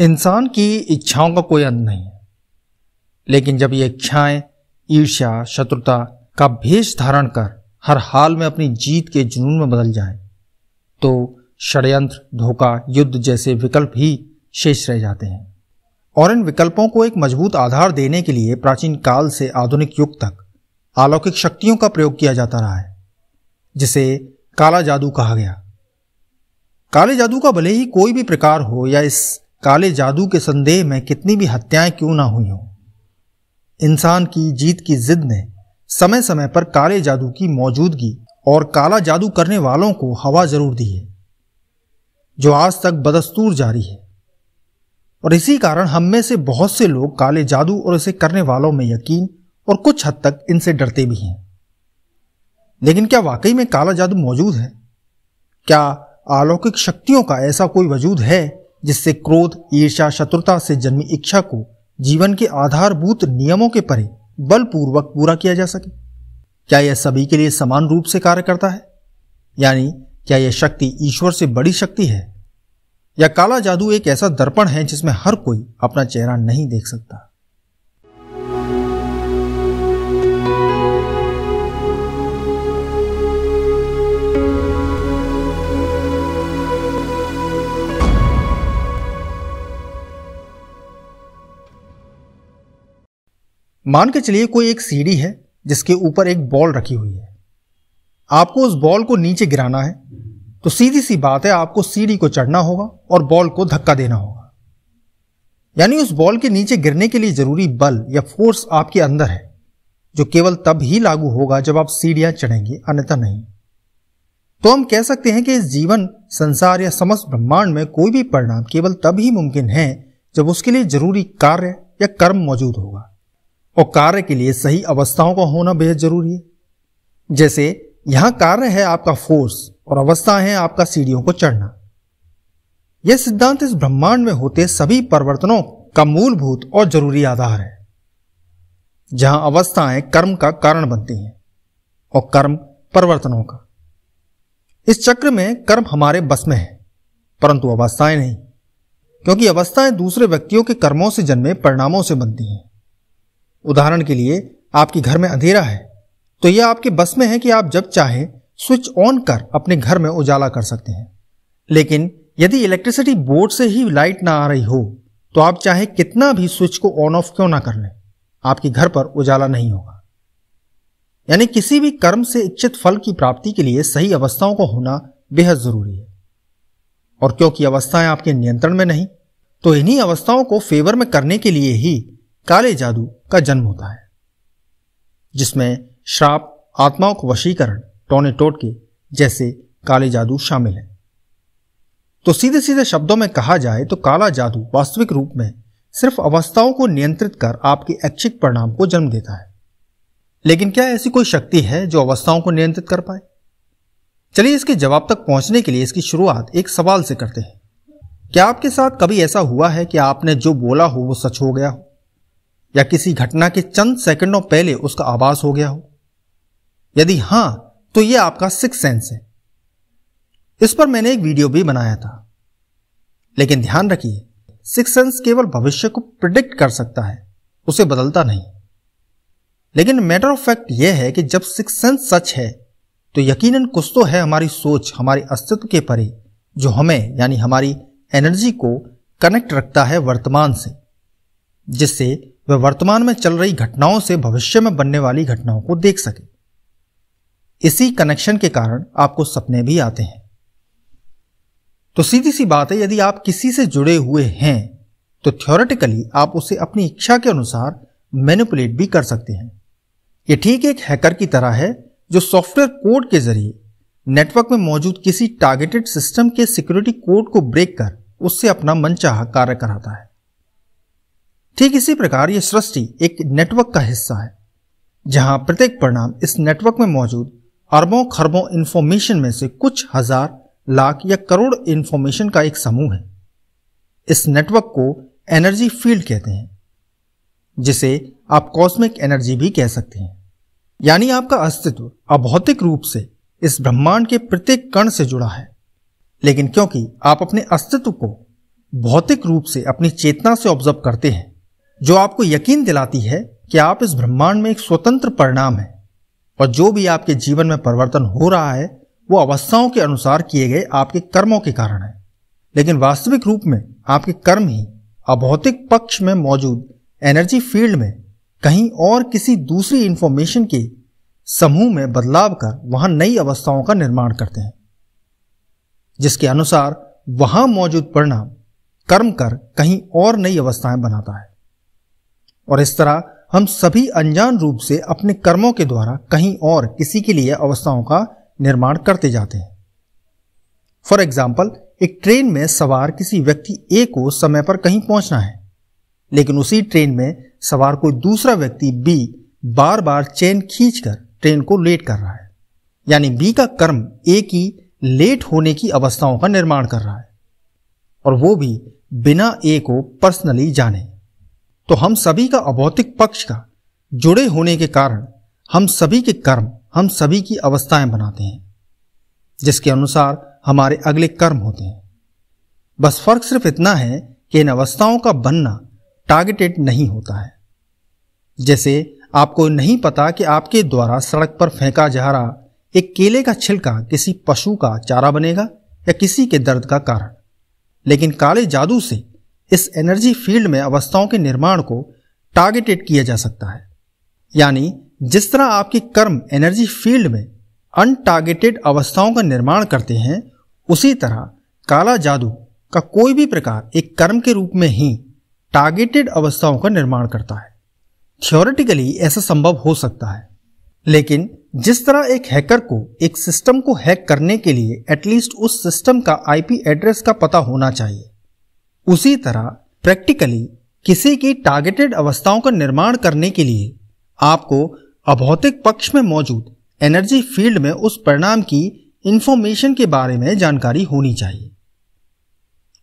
इंसान की इच्छाओं का कोई अंत नहीं है लेकिन जब ये इच्छाएं ईर्ष्या शत्रुता का भेष धारण कर हर हाल में अपनी जीत के जुनून में बदल जाए तो षडयंत्र धोखा युद्ध जैसे विकल्प ही शेष रह जाते हैं और इन विकल्पों को एक मजबूत आधार देने के लिए प्राचीन काल से आधुनिक युग तक अलौकिक शक्तियों का प्रयोग किया जाता रहा है जिसे काला जादू कहा गया काले जादू का भले ही कोई भी प्रकार हो या इस काले जादू के संदेह में कितनी भी हत्याएं क्यों ना हुई हों इंसान की जीत की जिद ने समय समय पर काले जादू की मौजूदगी और काला जादू करने वालों को हवा जरूर दी है जो आज तक बदस्तूर जारी है और इसी कारण हम में से बहुत से लोग काले जादू और इसे करने वालों में यकीन और कुछ हद तक इनसे डरते भी हैं लेकिन क्या वाकई में काला जादू मौजूद है क्या अलौकिक शक्तियों का ऐसा कोई वजूद है जिससे क्रोध ईर्षा शत्रुता से जन्मी इच्छा को जीवन के आधारभूत नियमों के परे बलपूर्वक पूरा किया जा सके क्या यह सभी के लिए समान रूप से कार्य करता है यानी क्या यह शक्ति ईश्वर से बड़ी शक्ति है या काला जादू एक ऐसा दर्पण है जिसमें हर कोई अपना चेहरा नहीं देख सकता मान के चलिए कोई एक सीढ़ी है जिसके ऊपर एक बॉल रखी हुई है आपको उस बॉल को नीचे गिराना है तो सीधी सी बात है आपको सीढ़ी को चढ़ना होगा और बॉल को धक्का देना होगा यानी उस बॉल के नीचे गिरने के लिए जरूरी बल या फोर्स आपके अंदर है जो केवल तब ही लागू होगा जब आप सीढ़ियां चढ़ेंगे अन्यथा नहीं तो हम कह सकते हैं कि इस जीवन संसार या समस्त ब्रह्मांड में कोई भी परिणाम केवल तब ही मुमकिन है जब उसके लिए जरूरी कार्य या कर्म मौजूद होगा और कार्य के लिए सही अवस्थाओं का होना बेहद जरूरी है जैसे यहां कार्य है आपका फोर्स और अवस्था है आपका सीढ़ियों को चढ़ना यह सिद्धांत इस ब्रह्मांड में होते सभी परिवर्तनों का मूलभूत और जरूरी आधार है जहां अवस्थाएं कर्म का कारण बनती हैं और कर्म परिवर्तनों का इस चक्र में कर्म हमारे बस में है परंतु अवस्थाएं नहीं क्योंकि अवस्थाएं दूसरे व्यक्तियों के कर्मों से जन्मे परिणामों से बनती हैं उदाहरण के लिए आपके घर में अंधेरा है तो यह आपके बस में है कि आप जब चाहे स्विच ऑन कर अपने घर में उजाला कर सकते हैं लेकिन यदि इलेक्ट्रिसिटी बोर्ड से ही लाइट ना आ रही हो तो आप चाहे कितना भी स्विच को ऑन ऑफ क्यों ना कर लें आपके घर पर उजाला नहीं होगा यानी किसी भी कर्म से इच्छित फल की प्राप्ति के लिए सही अवस्थाओं को होना बेहद जरूरी है और क्योंकि अवस्थाएं आपके नियंत्रण में नहीं तो इन्हीं अवस्थाओं को फेवर में करने के लिए ही काले जादू का जन्म होता है जिसमें श्राप आत्माओं को वशीकरण टोने टोटके जैसे काले जादू शामिल है तो सीधे सीधे शब्दों में कहा जाए तो काला जादू वास्तविक रूप में सिर्फ अवस्थाओं को नियंत्रित कर आपके ऐच्छिक परिणाम को जन्म देता है लेकिन क्या ऐसी कोई शक्ति है जो अवस्थाओं को नियंत्रित कर पाए चलिए इसके जवाब तक पहुंचने के लिए इसकी शुरुआत एक सवाल से करते हैं क्या आपके साथ कभी ऐसा हुआ है कि आपने जो बोला हो वो सच हो गया हो या किसी घटना के चंद सेकंडों पहले उसका आभास हो गया हो यदि हां तो यह आपका सिक्स सेंस है इस पर मैंने एक वीडियो भी बनाया था लेकिन ध्यान रखिए सिक्स सेंस केवल भविष्य को प्रिडिक्ट कर सकता है उसे बदलता नहीं लेकिन मैटर ऑफ फैक्ट यह है कि जब सिक्स सेंस सच है तो यकीनन कुछ तो है हमारी सोच हमारे अस्तित्व के परे जो हमें यानी हमारी एनर्जी को कनेक्ट रखता है वर्तमान से जिससे वह वर्तमान में चल रही घटनाओं से भविष्य में बनने वाली घटनाओं को देख सके इसी कनेक्शन के कारण आपको सपने भी आते हैं तो सीधी सी बात है यदि आप किसी से जुड़े हुए हैं तो थ्योरेटिकली आप उसे अपनी इच्छा के अनुसार मैनिपुलेट भी कर सकते हैं यह ठीक एक हैकर की तरह है जो सॉफ्टवेयर कोड के जरिए नेटवर्क में मौजूद किसी टारगेटेड सिस्टम के सिक्योरिटी कोड को ब्रेक कर उससे अपना मनचाहा कार्य कराता है ठीक इसी प्रकार ये सृष्टि एक नेटवर्क का हिस्सा है जहां प्रत्येक परिणाम इस नेटवर्क में मौजूद अरबों खरबों इंफॉर्मेशन में से कुछ हजार लाख या करोड़ इन्फॉर्मेशन का एक समूह है इस नेटवर्क को एनर्जी फील्ड कहते हैं जिसे आप कॉस्मिक एनर्जी भी कह सकते हैं यानी आपका अस्तित्व अभौतिक रूप से इस ब्रह्मांड के प्रत्येक कण से जुड़ा है लेकिन क्योंकि आप अपने अस्तित्व को भौतिक रूप से अपनी चेतना से ऑब्जर्व करते हैं जो आपको यकीन दिलाती है कि आप इस ब्रह्मांड में एक स्वतंत्र परिणाम है और जो भी आपके जीवन में परिवर्तन हो रहा है वो अवस्थाओं के अनुसार किए गए आपके कर्मों के कारण है लेकिन वास्तविक रूप में आपके कर्म ही अभौतिक पक्ष में मौजूद एनर्जी फील्ड में कहीं और किसी दूसरी इंफॉर्मेशन के समूह में बदलाव कर वहां नई अवस्थाओं का निर्माण करते हैं जिसके अनुसार वहां मौजूद परिणाम कर्म कर कहीं और नई अवस्थाएं बनाता है और इस तरह हम सभी अनजान रूप से अपने कर्मों के द्वारा कहीं और किसी के लिए अवस्थाओं का निर्माण करते जाते हैं फॉर एग्जाम्पल एक ट्रेन में सवार किसी व्यक्ति ए को समय पर कहीं पहुंचना है लेकिन उसी ट्रेन में सवार कोई दूसरा व्यक्ति बी बार बार चेन खींचकर ट्रेन को लेट कर रहा है यानी बी का कर्म ए की लेट होने की अवस्थाओं का निर्माण कर रहा है और वो भी बिना ए को पर्सनली जाने तो हम सभी का अभौतिक पक्ष का जुड़े होने के कारण हम सभी के कर्म हम सभी की अवस्थाएं बनाते हैं जिसके अनुसार हमारे अगले कर्म होते हैं बस फर्क सिर्फ इतना है कि इन अवस्थाओं का बनना टारगेटेड नहीं होता है जैसे आपको नहीं पता कि आपके द्वारा सड़क पर फेंका जा रहा एक केले का छिलका किसी पशु का चारा बनेगा या किसी के दर्द का कारण लेकिन काले जादू से इस एनर्जी फील्ड में अवस्थाओं के निर्माण को टारगेटेड किया जा सकता है यानी जिस तरह आपके कर्म एनर्जी फील्ड में अनटारगेटेड अवस्थाओं का निर्माण करते हैं उसी तरह काला जादू का कोई भी प्रकार एक कर्म के रूप में ही टारगेटेड अवस्थाओं का निर्माण करता है थियोरेटिकली ऐसा संभव हो सकता है लेकिन जिस तरह एक हैकर को एक सिस्टम को हैक करने के लिए एटलीस्ट उस सिस्टम का आईपी एड्रेस का पता होना चाहिए उसी तरह प्रैक्टिकली किसी की टारगेटेड अवस्थाओं का निर्माण करने के लिए आपको अभौतिक पक्ष में मौजूद एनर्जी फील्ड में उस परिणाम की इंफॉर्मेशन के बारे में जानकारी होनी चाहिए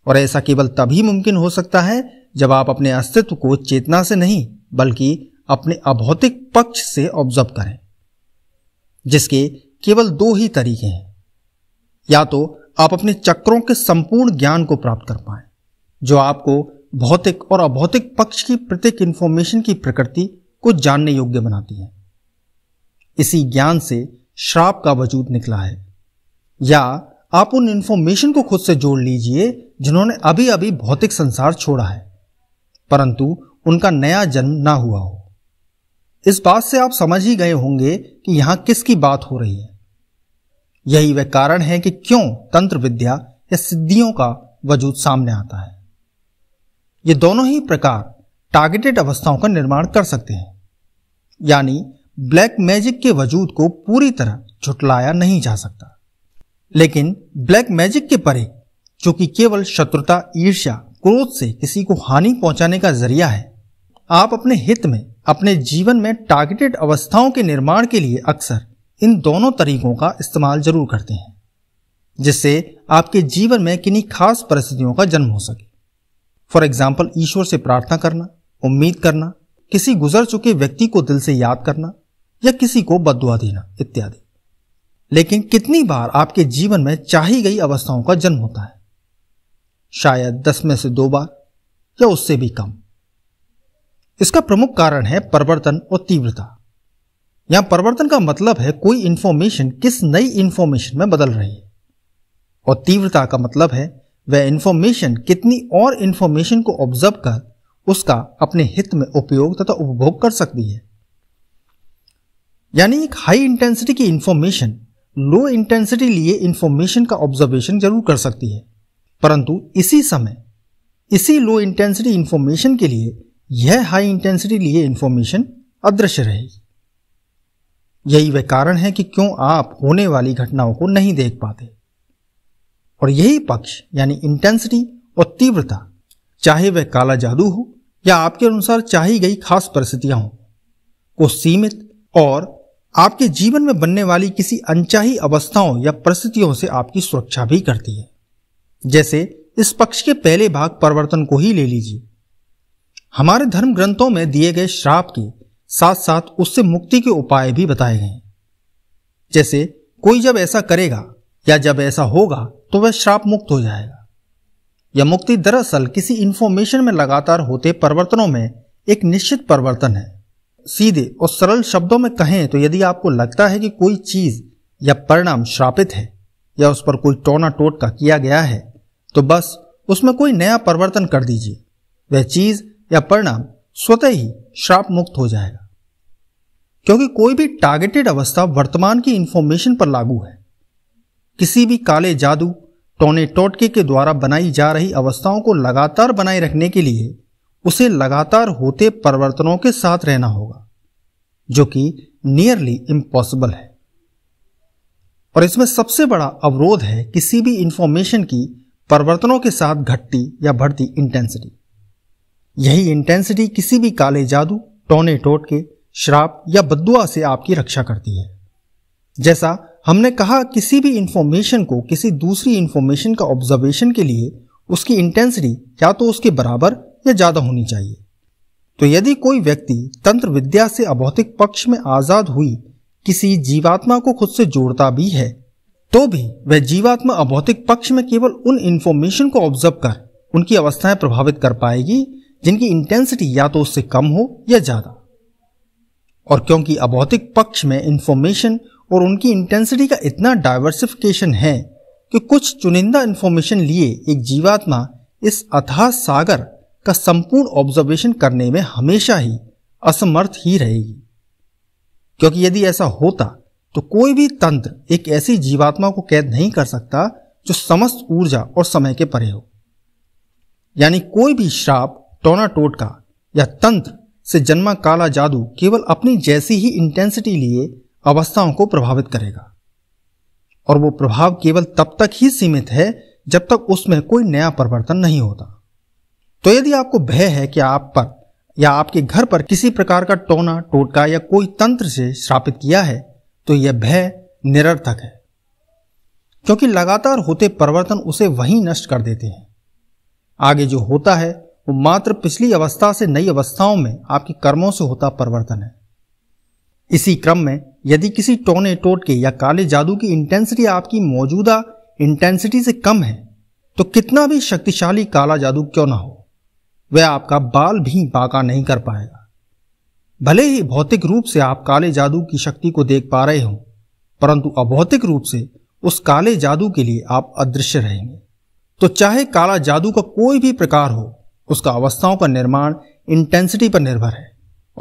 और ऐसा केवल तभी मुमकिन हो सकता है जब आप अपने अस्तित्व को चेतना से नहीं बल्कि अपने अभौतिक पक्ष से ऑब्जर्व करें जिसके केवल दो ही तरीके हैं या तो आप अपने चक्रों के संपूर्ण ज्ञान को प्राप्त कर पाएं जो आपको भौतिक और अभौतिक पक्ष की प्रत्येक इंफॉर्मेशन की प्रकृति को जानने योग्य बनाती है इसी ज्ञान से श्राप का वजूद निकला है या आप उन इंफॉर्मेशन को खुद से जोड़ लीजिए जिन्होंने अभी अभी भौतिक संसार छोड़ा है परंतु उनका नया जन्म ना हुआ हो इस बात से आप समझ ही गए होंगे कि यहां किसकी बात हो रही है यही वह कारण है कि क्यों तंत्र विद्या या सिद्धियों का वजूद सामने आता है ये दोनों ही प्रकार टारगेटेड अवस्थाओं का निर्माण कर सकते हैं यानी ब्लैक मैजिक के वजूद को पूरी तरह झुटलाया नहीं जा सकता लेकिन ब्लैक मैजिक के परे जो कि केवल शत्रुता ईर्ष्या क्रोध से किसी को हानि पहुंचाने का जरिया है आप अपने हित में अपने जीवन में टारगेटेड अवस्थाओं के निर्माण के लिए अक्सर इन दोनों तरीकों का इस्तेमाल जरूर करते हैं जिससे आपके जीवन में किन्हीं खास परिस्थितियों का जन्म हो सके फॉर एग्जाम्पल ईश्वर से प्रार्थना करना उम्मीद करना किसी गुजर चुके व्यक्ति को दिल से याद करना या किसी को बदुआ देना इत्यादि लेकिन कितनी बार आपके जीवन में चाही गई अवस्थाओं का जन्म होता है शायद दस में से दो बार या उससे भी कम इसका प्रमुख कारण है परिवर्तन और तीव्रता यहां परिवर्तन का मतलब है कोई इंफॉर्मेशन किस नई इंफॉर्मेशन में बदल रही है और तीव्रता का मतलब है वह इन्फॉर्मेशन कितनी और इन्फॉर्मेशन को ऑब्जर्व कर उसका अपने हित में उपयोग तथा उपभोग कर सकती है यानी एक हाई इंटेंसिटी की इंफॉर्मेशन लो इंटेंसिटी लिए इंफॉर्मेशन का ऑब्जर्वेशन जरूर कर सकती है परंतु इसी समय इसी लो इंटेंसिटी इंफॉर्मेशन के लिए यह हाई इंटेंसिटी लिए इंफॉर्मेशन अदृश्य रहेगी यही वह कारण है कि क्यों आप होने वाली घटनाओं को नहीं देख पाते और यही पक्ष यानी इंटेंसिटी और तीव्रता चाहे वह काला जादू हो या आपके अनुसार चाही गई खास परिस्थितियां हों को सीमित और आपके जीवन में बनने वाली किसी अनचाही अवस्थाओं या परिस्थितियों से आपकी सुरक्षा भी करती है जैसे इस पक्ष के पहले भाग परिवर्तन को ही ले लीजिए हमारे धर्म ग्रंथों में दिए गए श्राप के साथ साथ उससे मुक्ति के उपाय भी बताए गए जैसे कोई जब ऐसा करेगा या जब ऐसा होगा तो वह श्राप मुक्त हो जाएगा यह मुक्ति दरअसल किसी इंफॉर्मेशन में लगातार होते परिवर्तनों में एक निश्चित परिवर्तन है सीधे और सरल शब्दों में कहें तो यदि आपको लगता है कि कोई चीज या परिणाम श्रापित है या उस पर कोई टोना टोटका किया गया है तो बस उसमें कोई नया परिवर्तन कर दीजिए वह चीज या परिणाम स्वतः ही श्राप मुक्त हो जाएगा क्योंकि कोई भी टारगेटेड अवस्था वर्तमान की इंफॉर्मेशन पर लागू है किसी भी काले जादू टोने टोटके के द्वारा बनाई जा रही अवस्थाओं को लगातार बनाए रखने के लिए उसे लगातार होते परिवर्तनों के साथ रहना होगा जो कि नियरली इम्पॉसिबल है और इसमें सबसे बड़ा अवरोध है किसी भी इंफॉर्मेशन की परिवर्तनों के साथ घटती या बढ़ती इंटेंसिटी यही इंटेंसिटी किसी भी काले जादू टोने टोटके श्राप या बदुआ से आपकी रक्षा करती है जैसा हमने कहा किसी भी इंफॉर्मेशन को किसी दूसरी इंफॉर्मेशन का ऑब्जर्वेशन के लिए उसकी इंटेंसिटी या तो उसके बराबर या ज़्यादा होनी चाहिए तो यदि कोई व्यक्ति तंत्र विद्या से अभौतिक पक्ष में आज़ाद हुई किसी जीवात्मा को खुद से जोड़ता भी है तो भी वह जीवात्मा अभौतिक पक्ष में केवल उन इंफॉर्मेशन को ऑब्जर्व कर उनकी अवस्थाएं प्रभावित कर पाएगी जिनकी इंटेंसिटी या तो उससे कम हो या ज़्यादा और क्योंकि अभौतिक पक्ष में इंफॉर्मेशन और उनकी इंटेंसिटी का इतना डाइवर्सिफिकेशन है कि कुछ चुनिंदा इन्फॉर्मेशन लिए एक जीवात्मा इस अथाह सागर का संपूर्ण ऑब्जर्वेशन करने में हमेशा ही असमर्थ ही रहेगी क्योंकि यदि ऐसा होता तो कोई भी तंत्र एक ऐसी जीवात्मा को कैद नहीं कर सकता जो समस्त ऊर्जा और समय के परे हो यानी कोई भी श्राप टोना टोटका या तंत्र से जन्मा काला जादू केवल अपनी जैसी ही इंटेंसिटी लिए अवस्थाओं को प्रभावित करेगा और वो प्रभाव केवल तब तक ही सीमित है जब तक उसमें कोई नया परिवर्तन नहीं होता तो यदि आपको भय है कि आप पर या आपके घर पर किसी प्रकार का टोना टोटका या कोई तंत्र से श्रापित किया है तो यह भय निरर्थक है क्योंकि लगातार होते परिवर्तन उसे वहीं नष्ट कर देते हैं आगे जो होता है वो मात्र पिछली अवस्था से नई अवस्थाओं में आपके कर्मों से होता परिवर्तन है इसी क्रम में यदि किसी टोने टोटके या काले जादू की इंटेंसिटी आपकी मौजूदा इंटेंसिटी से कम है तो कितना भी शक्तिशाली काला जादू क्यों ना हो वह आपका बाल भी बाका नहीं कर पाएगा भले ही भौतिक रूप से आप काले जादू की शक्ति को देख पा रहे हो परंतु अभौतिक रूप से उस काले जादू के लिए आप अदृश्य रहेंगे तो चाहे काला जादू का कोई भी प्रकार हो उसका अवस्थाओं का निर्माण इंटेंसिटी पर निर्भर है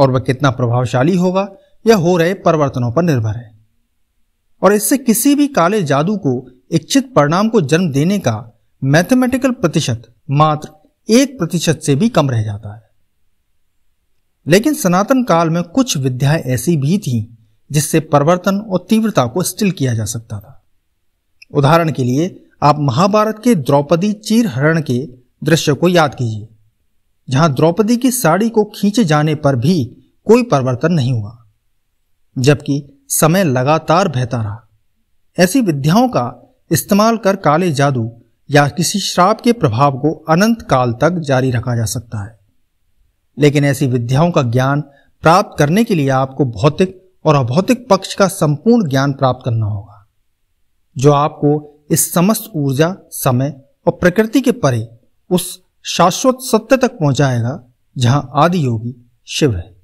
और वह कितना प्रभावशाली होगा या हो रहे परिवर्तनों पर निर्भर है और इससे किसी भी काले जादू को इच्छित परिणाम को जन्म देने का मैथमेटिकल प्रतिशत मात्र एक प्रतिशत से भी कम रह जाता है लेकिन सनातन काल में कुछ विद्याएं ऐसी भी थीं जिससे परिवर्तन और तीव्रता को स्टिल किया जा सकता था उदाहरण के लिए आप महाभारत के द्रौपदी चीर हरण के दृश्य को याद कीजिए जहां द्रौपदी की साड़ी को खींचे जाने पर भी कोई परिवर्तन नहीं हुआ जबकि समय लगातार बहता रहा ऐसी विद्याओं का इस्तेमाल कर काले जादू या किसी श्राप के प्रभाव को अनंत काल तक जारी रखा जा सकता है लेकिन ऐसी विद्याओं का ज्ञान प्राप्त करने के लिए आपको भौतिक और अभौतिक पक्ष का संपूर्ण ज्ञान प्राप्त करना होगा जो आपको इस समस्त ऊर्जा समय और प्रकृति के परे उस शाश्वत सत्य तक पहुंचाएगा जहां आदि योगी शिव है